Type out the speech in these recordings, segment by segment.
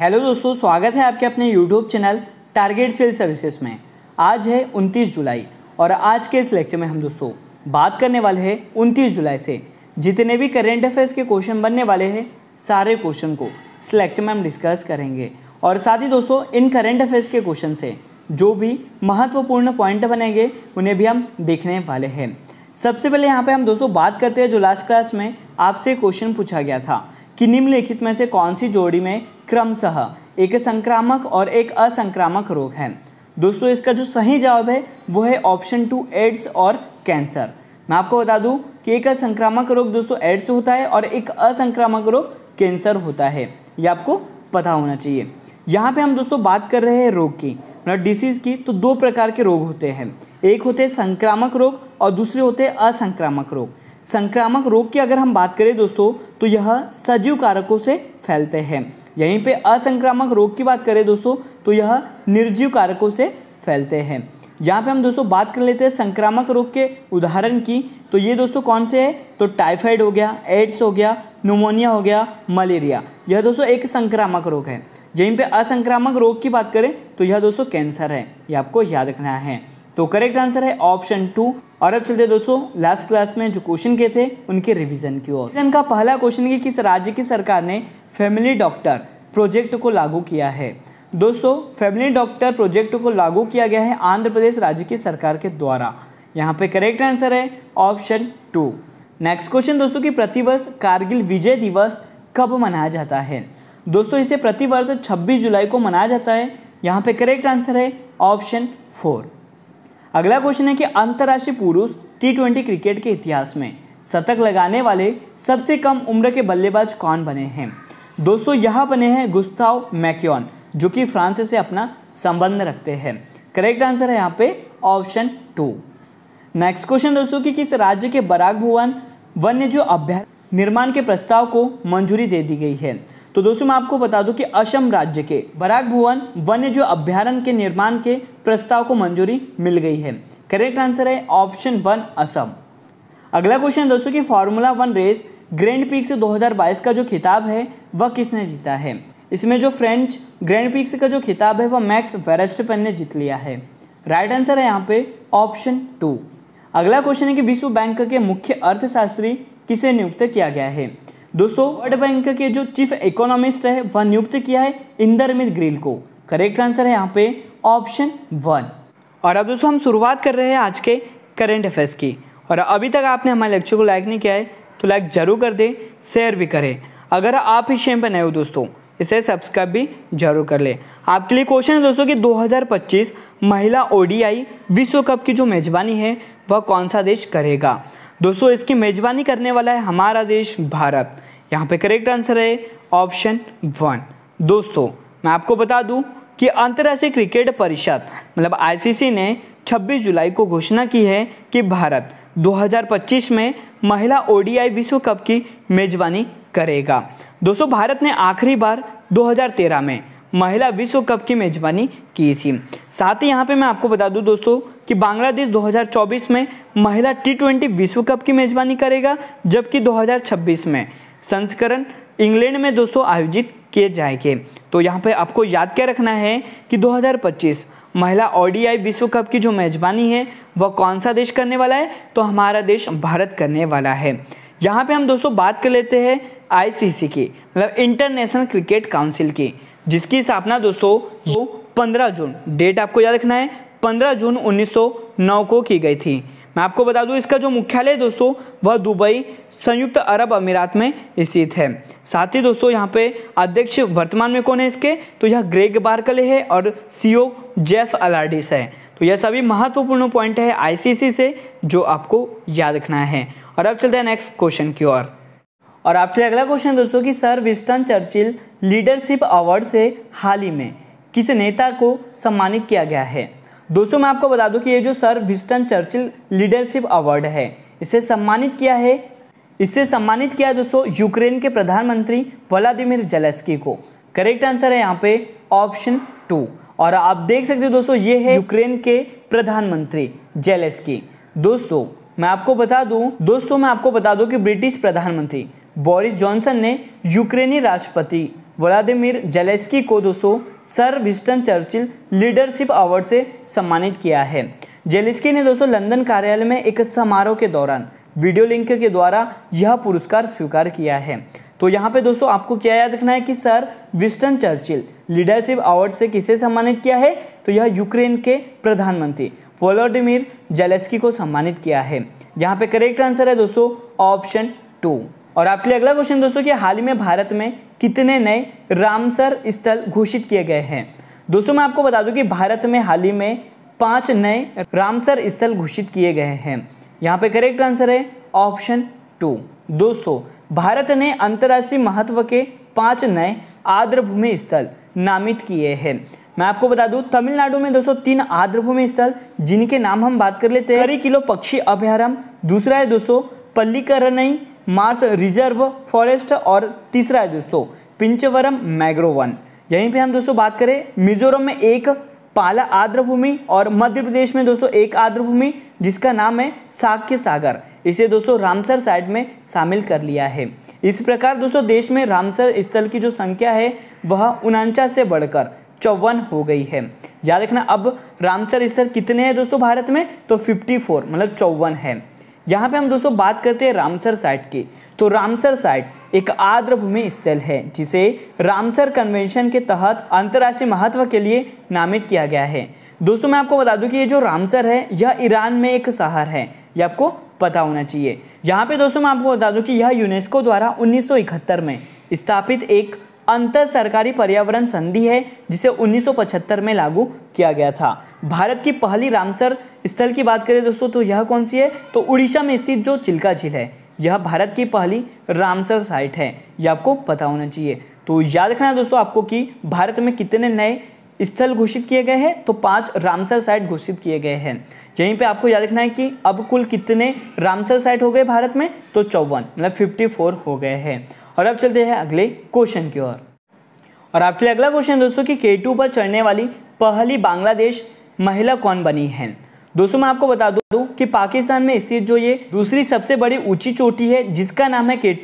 hello दोस्तों स्वागत है आपके अपने YouTube channel target cell services में आज है 29 जुलाई और आज के इस लेक्चर में हम दोस्तों बात करने वाले हैं 29 जुलाई से जितने भी करेंट अफेयर्स के क्वेश्चन बनने वाले हैं सारे क्वेश्चन को इस लेक्चर में हम डिस्कस करेंगे और साथ ही दोस्तों इन करेंट अफेयर्स के क्वेश्चन से जो भी महत्वपूर्ण पॉइंट बनेंगे उन्हें भी हम देखने वाले हैं सबसे पहले यहाँ पर हम दोस्तों बात करते हैं जो लास्ट क्लास में आपसे क्वेश्चन पूछा गया था कि निम्नलिखित में से कौन सी जोड़ी में क्रमशः एक संक्रामक और एक असंक्रामक रोग है दोस्तों इसका जो सही जवाब है वो है ऑप्शन टू एड्स और कैंसर मैं आपको बता दूं कि एक संक्रामक रोग दोस्तों एड्स होता है और एक असंक्रामक रोग कैंसर होता है ये आपको पता होना चाहिए यहाँ पे हम दोस्तों बात कर रहे हैं रोग की मतलब डिसीज़ की तो दो प्रकार के रोग होते हैं एक होते हैं संक्रामक रोग और दूसरे होते हैं असंक्रामक रोग संक्रामक रोग की अगर हम बात करें दोस्तों तो यह सजीव कारकों से फैलते हैं यहीं पे असंक्रामक रोग की बात करें दोस्तों तो यह निर्जीव कारकों से फैलते हैं यहाँ पे हम दोस्तों बात कर लेते हैं संक्रामक रोग के उदाहरण की तो ये दोस्तों कौन से है तो टाइफाइड हो गया एड्स हो गया नोमोनिया हो गया मलेरिया यह दोस्तों एक संक्रामक रोग है यहीं पे असंक्रामक रोग की बात करें तो यह दोस्तों कैंसर है ये आपको याद रखना है तो करेक्ट आंसर है ऑप्शन टू और अब चलते दोस्तों लास्ट क्लास में जो क्वेश्चन के थे उनके रिविजन की ओर रिवीजन का पहला क्वेश्चन कि किस राज्य की सरकार ने फैमिली डॉक्टर प्रोजेक्ट को लागू किया है दोस्तों फैमिली डॉक्टर प्रोजेक्ट को लागू किया गया है आंध्र प्रदेश राज्य की सरकार के द्वारा यहाँ पे करेक्ट आंसर है ऑप्शन टू नेक्स्ट क्वेश्चन दोस्तों कि प्रतिवर्ष कारगिल विजय दिवस कब मनाया जाता है दोस्तों इसे प्रतिवर्ष 26 जुलाई को मनाया जाता है यहाँ पे करेक्ट आंसर है ऑप्शन फोर अगला क्वेश्चन है कि अंतर्राष्ट्रीय पुरुष टी ट्वेंटी क्रिकेट के इतिहास में शतक लगाने वाले सबसे कम उम्र के बल्लेबाज कौन बने हैं दोस्तों यह बने हैं गुस्ताव मैक्योन जो कि फ्रांस से अपना संबंध रखते हैं करेक्ट आंसर है यहाँ पे ऑप्शन टू नेक्स्ट क्वेश्चन दोस्तों कि किस राज्य के बराग भुवन वन्य जो अभ्यार निर्माण के प्रस्ताव को मंजूरी दे दी गई है तो दोस्तों मैं आपको बता दूं कि असम राज्य के बराग भुवन वन्य जो अभ्यारण के निर्माण के प्रस्ताव को मंजूरी मिल गई है करेक्ट आंसर है ऑप्शन वन असम अगला क्वेश्चन दोस्तों कि formula one race grand prix से 2022 का जो खिताब है वह किसने जीता है इसमें जो फ्रेंच ग्रैंड पिक्स का जो खिताब है वो मैक्स वेरेस्टपन ने जीत लिया है राइट आंसर है यहाँ पे ऑप्शन टू अगला क्वेश्चन है कि विश्व बैंक के मुख्य अर्थशास्त्री किसे नियुक्त किया गया है दोस्तों वर्ल्ड बैंक के जो चीफ इकोनॉमिस्ट है वह नियुक्त किया है इंदरमित ग्रिल को करेक्ट आंसर है यहाँ पे ऑप्शन वन और अब दोस्तों हम शुरुआत कर रहे हैं आज के करेंट अफेयर्स की और अभी तक आपने हमारे लेक्चर को लाइक नहीं किया है तो लाइक ज़रूर कर दें शेयर भी करें अगर आप इस चैनल पर नए हो दोस्तों इसे सब्सक्राइब भी जरूर कर लें आपके लिए क्वेश्चन है दोस्तों कि 2025 महिला ओडीआई विश्व कप की जो मेज़बानी है वह कौन सा देश करेगा दोस्तों इसकी मेज़बानी करने वाला है हमारा देश भारत यहाँ पे करेक्ट आंसर है ऑप्शन वन दोस्तों मैं आपको बता दूँ कि अंतर्राष्ट्रीय क्रिकेट परिषद मतलब आईसीसी ने 26 जुलाई को घोषणा की है कि भारत 2025 में महिला ओडीआई विश्व कप की मेज़बानी करेगा दोस्तों भारत ने आखिरी बार 2013 में महिला विश्व कप की मेजबानी की थी साथ ही यहाँ पे मैं आपको बता दूँ दोस्तों कि बांग्लादेश 2024 में महिला टी ट्वेंटी विश्व कप की मेजबानी करेगा जबकि 2026 में संस्करण इंग्लैंड में दोस्तों आयोजित किए जाएंगे तो यहाँ पे आपको याद क्या रखना है कि 2025 महिला ओडीआई विश्व कप की जो मेजबानी है वह कौन सा देश करने वाला है तो हमारा देश भारत करने वाला है यहाँ पे हम दोस्तों बात कर लेते हैं आईसीसी की मतलब इंटरनेशनल क्रिकेट काउंसिल की जिसकी स्थापना दोस्तों वो 15 जून डेट आपको याद रखना है 15 जून 1909 को की गई थी मैं आपको बता दूं इसका जो मुख्यालय दोस्तों वह दुबई संयुक्त अरब अमीरात में स्थित है साथ ही दोस्तों यहाँ पे अध्यक्ष वर्तमान में कौन है इसके तो यह ग्रेग बार्कले है और सीईओ जेफ अलार्डिस है तो यह सभी महत्वपूर्ण पॉइंट है आईसीसी से जो आपको याद रखना है और अब चलते हैं नेक्स्ट क्वेश्चन की ओर और आपके लिए अगला क्वेश्चन दोस्तों कि sir Winston Churchill leadership award से हाल ही में किस नेता को सम्मानित किया गया है दोस्तों मैं आपको बता दूं कि ये जो sir Winston Churchill leadership award है इसे सम्मानित किया है इसे सम्मानित किया दोस्तों यूक्रेन के प्रधानमंत्री व्लादिमिर जलेस्की को करेक्ट आंसर है यहाँ पे ऑप्शन टू और आप देख सकते हो दोस्तों ये है यूक्रेन के प्रधानमंत्री जेलेस्की दोस्तों मैं आपको बता दूं दोस्तों मैं आपको बता दूं कि ब्रिटिश प्रधानमंत्री बोरिस जॉनसन ने यूक्रेनी राष्ट्रपति व्लादिमिर जेलेस्की को दोस्तों sir Winston Churchill leadership award से सम्मानित किया है जेलेस्की ने दोस्तों लंदन कार्यालय में एक समारोह के दौरान वीडियो लिंक के द्वारा यह पुरस्कार स्वीकार किया है तो यहाँ पे दोस्तों आपको क्या याद रखना है कि sir Winston Churchill leadership award से किसे सम्मानित किया है तो यह यूक्रेन के प्रधानमंत्री वोलोडिमिर जेलेस्की को सम्मानित किया है यहाँ पे करेक्ट आंसर है दोस्तों ऑप्शन टू और आपके लिए अगला क्वेश्चन दोस्तों कि हाल ही में भारत में कितने नए रामसर स्थल घोषित किए गए हैं दोस्तों मैं आपको बता दूं कि भारत में हाल ही में पांच नए रामसर स्थल घोषित किए गए हैं यहाँ पे करेक्ट आंसर है ऑप्शन टू दोस्तों भारत ने अंतर्राष्ट्रीय महत्व के पांच नए आर्द्रभूमि स्थल नामित किए हैं मैं आपको बता दूं तमिलनाडु में दोस्तों तीन आर्द्रभूमि स्थल जिनके नाम हम बात कर लेते हैं किलो पक्षी अभ्यारण्य दूसरा है दोस्तों पल्लीकरनई मार्स रिजर्व फॉरेस्ट और तीसरा है दोस्तों पिंचवरम मैग्रोवन यहीं पे हम दोस्तों बात करें मिजोरम में एक पाला आर्द्रभूमि और मध्य प्रदेश में दोस्तों एक आर्द्रभूमि जिसका नाम है साक्य सागर इसे दोस्तों रामसर साइड में शामिल कर लिया है इस प्रकार दोस्तों देश में रामसर स्थल की जो संख्या है वह उनचास से बढ़कर चौवन हो गई है याद रखना अब रामसर स्थल कितने हैं दोस्तों भारत में तो 54 मतलब चौवन है यहाँ पे हम दोस्तों बात करते हैं रामसर साइट की तो रामसर साइट एक आर्द्र भूमि स्थल है जिसे रामसर कन्वेंशन के तहत अंतर्राष्ट्रीय महत्व के लिए नामित किया गया है दोस्तों मैं आपको बता दूं कि ये जो रामसर है यह ईरान में एक शहर है ये आपको पता होना चाहिए यहाँ पे दोस्तों मैं आपको बता दूं कि यह यूनेस्को द्वारा 1971 में स्थापित एक अंतर सरकारी पर्यावरण संधि है जिसे 1975 में लागू किया गया था भारत की पहली रामसर स्थल की बात करें दोस्तों तो यह कौन सी है तो उड़ीसा में स्थित जो चिल्का झील है यह भारत की पहली रामसर साइट है यह आपको पता होना चाहिए तो याद रखना दोस्तों आपको कि भारत में कितने नए स्थल घोषित किए गए हैं तो पांच रामसर साइट घोषित किए गए हैं यहीं पे आपको याद रखना है कि अब कुल कितने रामसर साइट हो गए भारत में तो चौवन मतलब 54 हो गए हैं और अब चलते हैं अगले क्वेश्चन की ओर और आपके लिए अगला क्वेश्चन दोस्तों कि के टू पर चढ़ने वाली पहली बांग्लादेश महिला कौन बनी है दोस्तों मैं आपको बता दूं कि पाकिस्तान में स्थित जो ये दूसरी सबसे बड़ी ऊंची चोटी है जिसका नाम है के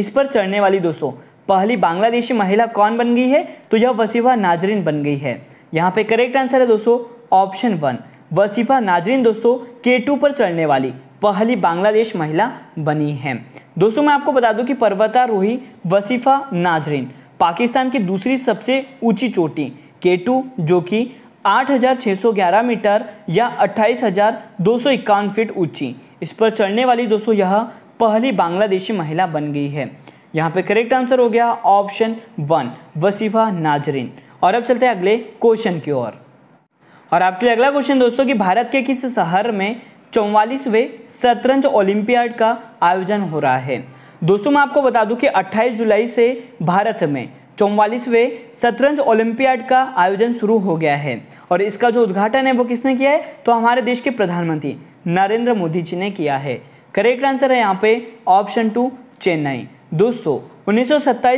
इस पर चढ़ने वाली दोस्तों पहली बांग्लादेशी महिला कौन बन गई है तो यह वसीफा नाजरीन बन गई है यहाँ पे करेक्ट आंसर है दोस्तों ऑप्शन वन वसीफा नाजरीन दोस्तों के टू पर चढ़ने वाली पहली बांग्लादेश महिला बनी है दोस्तों मैं आपको बता दूं कि पर्वतारोही वसीफा नाजरीन पाकिस्तान की दूसरी सबसे ऊंची चोटी केटू जो कि 8,611 मीटर या अट्ठाईस फीट ऊंची इस पर चढ़ने वाली दोस्तों यह पहली बांग्लादेशी महिला बन गई है यहाँ पे करेक्ट आंसर हो गया ऑप्शन वन वसीफा नाजरीन और अब चलते हैं अगले क्वेश्चन की ओर और, आपके लिए अगला क्वेश्चन दोस्तों कि भारत के किस शहर में चौवालीसवें शतरंज ओलंपियाड का आयोजन हो रहा है दोस्तों मैं आपको बता दूं कि 28 जुलाई से भारत में चौवालीसवें शतरंज ओलंपियाड का आयोजन शुरू हो गया है और इसका जो उद्घाटन है वो किसने किया है तो हमारे देश के प्रधानमंत्री नरेंद्र मोदी जी ने किया है करेक्ट आंसर है यहाँ पे ऑप्शन टू चेन्नई दोस्तों उन्नीस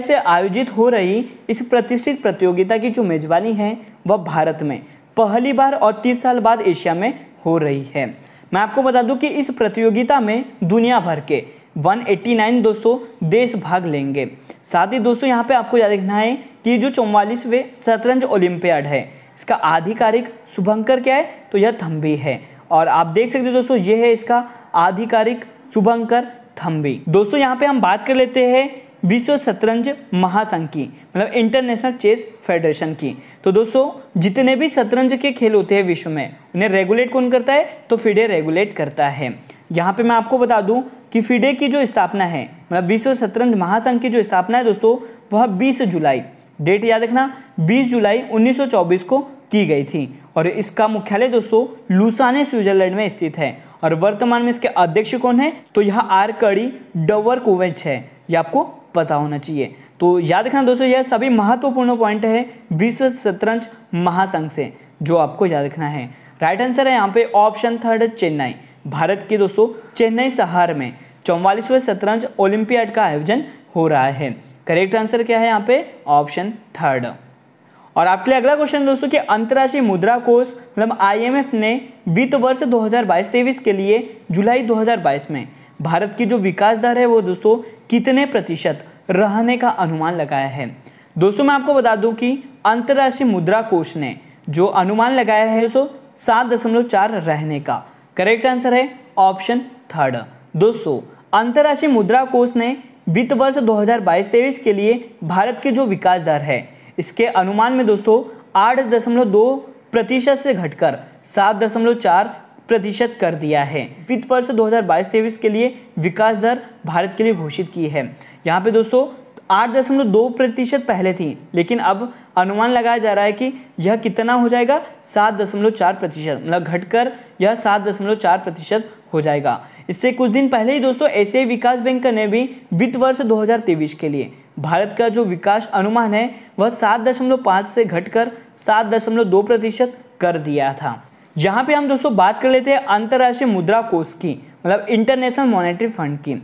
से आयोजित हो रही इस प्रतिष्ठित प्रतियोगिता की जो मेजबानी है वह भारत में पहली बार और तीस साल बाद एशिया में हो रही है मैं आपको बता दूं कि इस प्रतियोगिता में दुनिया भर के 189 दोस्तों देश भाग लेंगे साथ ही दोस्तों यहाँ पे आपको याद रखना है कि जो चौवालीसवें शतरंज ओलंपियाड है इसका आधिकारिक शुभंकर क्या है तो यह थम्बी है और आप देख सकते हो दोस्तों ये है इसका आधिकारिक शुभंकर थम्बी दोस्तों यहाँ पे हम बात कर लेते हैं विश्व शतरंज महासंघ की मतलब इंटरनेशनल चेस फेडरेशन की तो दोस्तों जितने भी शतरंज के खेल होते हैं विश्व में उन्हें रेगुलेट कौन करता है तो फिडे रेगुलेट करता है यहाँ पे मैं आपको बता दूं कि फिडे की जो स्थापना है मतलब विश्व शतरंज महासंघ की जो स्थापना है दोस्तों वह 20 जुलाई डेट याद रखना 20 जुलाई 1924 को की गई थी और इसका मुख्यालय दोस्तों लूसाने स्विट्जरलैंड में स्थित है और वर्तमान में इसके अध्यक्ष कौन है तो यह आर कड़ी डवर कोवेच है ये आपको पता होना चाहिए तो याद रखना दोस्तों यह सभी महत्वपूर्ण पॉइंट है विश्व शतरंज महासंघ से जो आपको याद रखना है राइट आंसर है यहाँ पे ऑप्शन थर्ड चेन्नई भारत के दोस्तों चेन्नई शहर में चौवालीसवें शतरंज ओलंपियाड का आयोजन हो रहा है करेक्ट आंसर क्या है यहाँ पे ऑप्शन थर्ड और आपके लिए अगला क्वेश्चन दोस्तों कि अंतर्राष्ट्रीय मुद्रा कोष मतलब आईएमएफ ने वित्त वर्ष 2022-23 के लिए जुलाई 2022 में भारत की जो विकास दर है वो दोस्तों कितने प्रतिशत रहने का अनुमान लगाया है दोस्तों मैं आपको बता दूं कि अंतर्राष्ट्रीय मुद्रा कोष ने जो अनुमान लगाया है सो सात दशमलव चार रहने का करेक्ट आंसर है ऑप्शन थर्ड दोस्तों अंतर्राष्ट्रीय मुद्रा कोष ने वित्त वर्ष 2022-23 के लिए भारत की जो विकास दर है इसके अनुमान में दोस्तों आठ दशमलव दो प्रतिशत से घटकर सात दशमलव चार प्रतिशत कर दिया है वित्त वर्ष 2022-23 के लिए विकास दर भारत के लिए घोषित की है यहाँ पे दोस्तों आठ दशमलव दो प्रतिशत पहले थी लेकिन अब अनुमान लगाया जा रहा है कि यह कितना हो जाएगा सात दशमलव चार प्रतिशत मतलब घटकर यह सात दशमलव चार प्रतिशत हो जाएगा इससे कुछ दिन पहले ही दोस्तों एशियाई विकास बैंक ने भी वित्त वर्ष 2023 के लिए भारत का जो विकास अनुमान है वह सात दशमलव पाँच से घटकर सात दशमलव दो प्रतिशत कर दिया था यहाँ पे हम दोस्तों बात कर लेते हैं अंतर्राष्ट्रीय मुद्रा कोष की मतलब इंटरनेशनल मॉनेटरी फंड की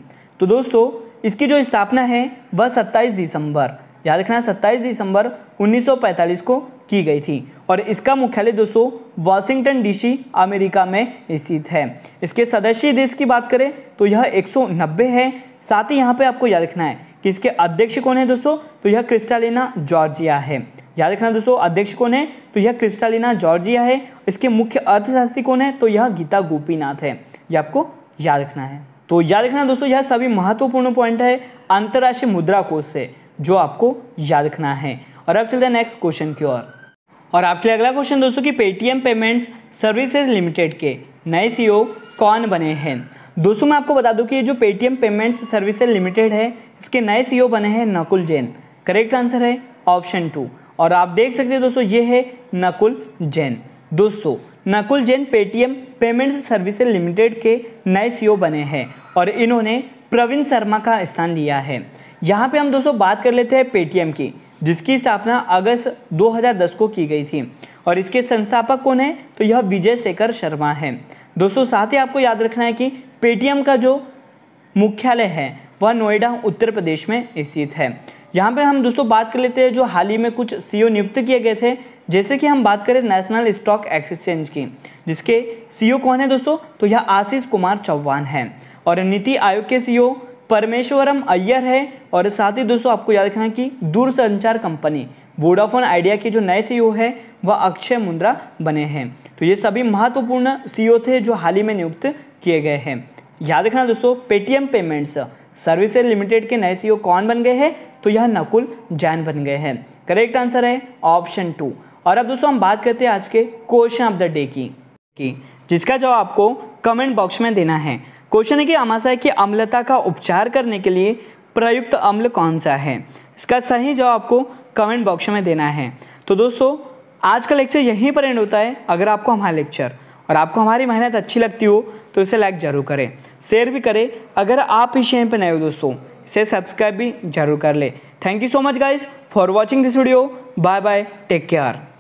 तो दोस्तों इसकी जो स्थापना है वह 27 दिसंबर याद रखना 27 दिसंबर 1945 को की गई थी और इसका मुख्यालय दोस्तों वाशिंगटन डीसी अमेरिका में स्थित है इसके सदस्य देश की बात करें तो यह 190 है साथ ही यहाँ पे आपको याद रखना है कि इसके अध्यक्ष कौन है दोस्तों तो यह क्रिस्टालिना जॉर्जिया है याद रखना दोस्तों अध्यक्ष कौन है तो यह क्रिस्टालिना जॉर्जिया है इसके मुख्य अर्थशास्त्री कौन है तो यह गीता गोपीनाथ है यह आपको याद रखना है तो याद रखना दोस्तों यह सभी महत्वपूर्ण पॉइंट है अंतर्राष्ट्रीय मुद्रा कोष से जो आपको याद रखना है और अब चलते हैं नेक्स्ट क्वेश्चन की ओर और आपके लिए अगला क्वेश्चन दोस्तों कि पेटीएम पेमेंट्स सर्विसेज लिमिटेड के नए सीईओ e कौन बने हैं दोस्तों मैं आपको बता दूं कि ये जो पेटीएम पेमेंट्स सर्विसेज लिमिटेड है इसके नए सीईओ e बने हैं नकुल जैन करेक्ट आंसर है ऑप्शन टू और आप देख सकते हैं दोस्तों ये है नकुल जैन दोस्तों Nakul Jain Paytm payments service limited के नए सी बने हैं और इन्होंने प्रवीण शर्मा का स्थान लिया है यहाँ पे हम दोस्तों बात कर लेते हैं पेटीएम की जिसकी स्थापना अगस्त 2010 को की गई थी और इसके संस्थापक कौन है तो यह विजय शेखर शर्मा है दोस्तों साथ ही आपको याद रखना है कि पेटीएम का जो मुख्यालय है वह नोएडा उत्तर प्रदेश में स्थित है यहाँ पे हम दोस्तों बात कर लेते हैं जो हाल ही में कुछ सीईओ e नियुक्त किए गए थे जैसे कि हम बात करें नेशनल स्टॉक एक्सचेंज की जिसके सीईओ e कौन है दोस्तों तो यह आशीष कुमार चौहान है और नीति आयोग के सीईओ e परमेश्वरम अय्यर है और साथ ही दोस्तों आपको याद रखना कि दूरसंचार कंपनी वोडाफोन आइडिया के जो नए सीईओ है वह अक्षय मुंद्रा बने हैं तो ये सभी महत्वपूर्ण सीईओ थे जो हाल ही में नियुक्त किए गए हैं याद रखना दोस्तों पेटीएम पेमेंट्स सर्विसेज लिमिटेड के नए सीईओ कौन बन गए हैं तो यह नकुल जैन बन गए हैं करेक्ट आंसर है ऑप्शन टू और अब दोस्तों हम बात करते हैं आज के क्वेश्चन ऑफ द डे की, कि जिसका जवाब आपको कमेंट बॉक्स में देना है क्वेश्चन है कि आमाशय है कि अम्लता का उपचार करने के लिए प्रयुक्त अम्ल कौन सा है इसका सही जवाब आपको कमेंट बॉक्स में देना है तो दोस्तों आज का लेक्चर यहीं पर एंड होता है अगर आपको हमारा लेक्चर और आपको हमारी मेहनत अच्छी लगती हो तो इसे लाइक ज़रूर करें शेयर भी करें अगर आप इस चैनल पर नए हो दोस्तों इसे सब्सक्राइब भी जरूर कर ले thank you so much guys for watching this video bye bye take care